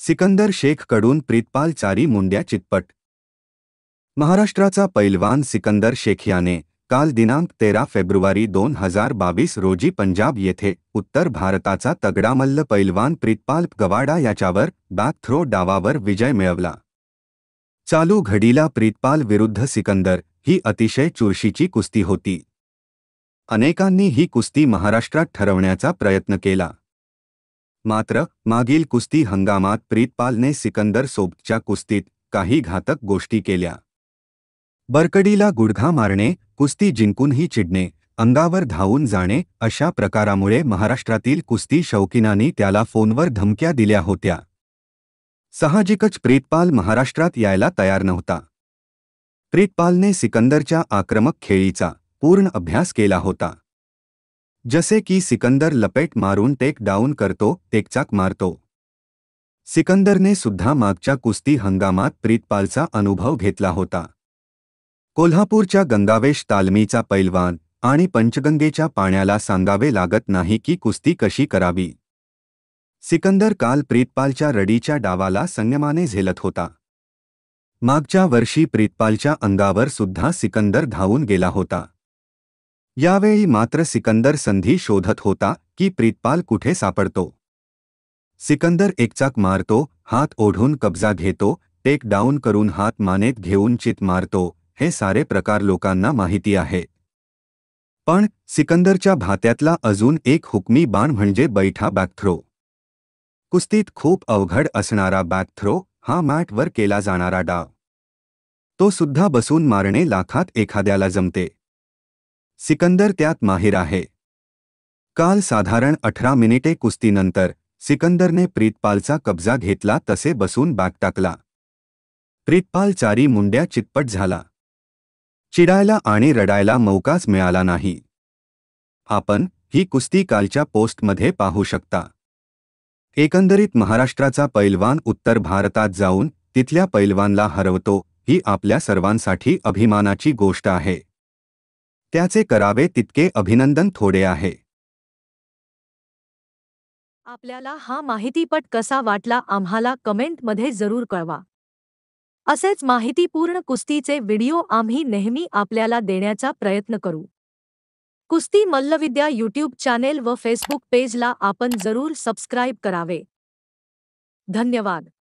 सिकंदर शेखकडून प्रीतपाल चारी मुंड्या चितपट महाराष्ट्राचा पैलवान सिकंदर शेख याने काल दिनांक तेरा फेब्रुवारी दोन हजार बावीस रोजी पंजाब येथे उत्तर भारताचा तगडामल्ल पैलवान प्रीतपाल गवाडा याच्यावर बॅक थ्रो डावावर विजय मिळवला चालू घडीला प्रीतपाल विरुद्ध सिकंदर ही अतिशय चुरशीची कुस्ती होती अनेकांनी ही कुस्ती महाराष्ट्रात ठरवण्याचा प्रयत्न केला मात्र मागील कुस्ती हंगामात प्रीतपालने सिकंदर सोबच्या कुस्तीत काही घातक गोष्टी केल्या बरकडीला गुडघा मारणे कुस्ती जिंकूनही चिडणे अंगावर धावून जाणे अशा प्रकारामुळे महाराष्ट्रातील कुस्ती शौकीनांनी त्याला फोनवर धमक्या दिल्या होत्या साहजिकच प्रीतपाल महाराष्ट्रात यायला तयार नव्हता प्रीतपालने सिकंदरच्या आक्रमक खेळीचा पूर्ण अभ्यास केला होता जसे की सिकंदर लपेट मारून टेक डाऊन करतो टेकचाक मारतो सिकंदरने सुद्धा मागच्या कुस्ती हंगामात प्रीतपालचा अनुभव घेतला होता कोल्हापूरच्या गंगावेश तालमीचा पैलवान आणि पंचगंगेच्या पाण्याला सांगावे लागत नाही की कुस्ती कशी करावी सिकंदर काल प्रीतपालच्या रडीच्या डावाला संयमाने झेलत होता मागच्या वर्षी प्रीतपालच्या अंगावर सुद्धा सिकंदर धावून गेला होता ही मात्र सिकंदर संधि शोधत होता कि प्रीतपाल कुठे सापड़ो सिकंदर एक चाक मारतो हाथ ओढून कब्जा घेतो टेक डाउन करून हाथ मानेत घेऊन चित मारतो हे सारे प्रकार लोकान माहिती आहे पण सिकंदरच्या भात्यातला अजून एक हुकमी बाण म्हणजे बैठा बॅकथ्रो कुस्तीत खूप अवघड असणारा बॅकथ्रो हा मॅटवर केला जाणारा डाव तो सुद्धा बसून मारणे लाखात एखाद्याला जमते सिकंदर त्यात माहीर आहे काल साधारण अठरा मिनिटे कुस्तीनंतर सिकंदरने प्रीतपालचा कब्जा घेतला तसे बसून बॅग टाकला प्रीतपाल चारी मुंड्या चितपट झाला चिडायला आणि रडायला मौकाच मिळाला नाही आपण ही कुस्ती कालच्या पोस्टमध्ये पाहू शकता एकंदरीत महाराष्ट्राचा पैलवान उत्तर भारतात जाऊन तिथल्या पैलवानला हरवतो ही आपल्या सर्वांसाठी अभिमानाची गोष्ट आहे त्याचे करावे तितके अभिनंदन थोडे आहे आपल्याला हा माहितीपट कसा वाटला आम्हाला कमेंटमध्ये जरूर कळवा असेच माहितीपूर्ण कुस्तीचे व्हिडिओ आम्ही नेहमी आपल्याला देण्याचा प्रयत्न करू कुस्ती मल्लविद्या यूट्यूब चॅनेल व फेसबुक पेजला आपण जरूर सबस्क्राईब करावे धन्यवाद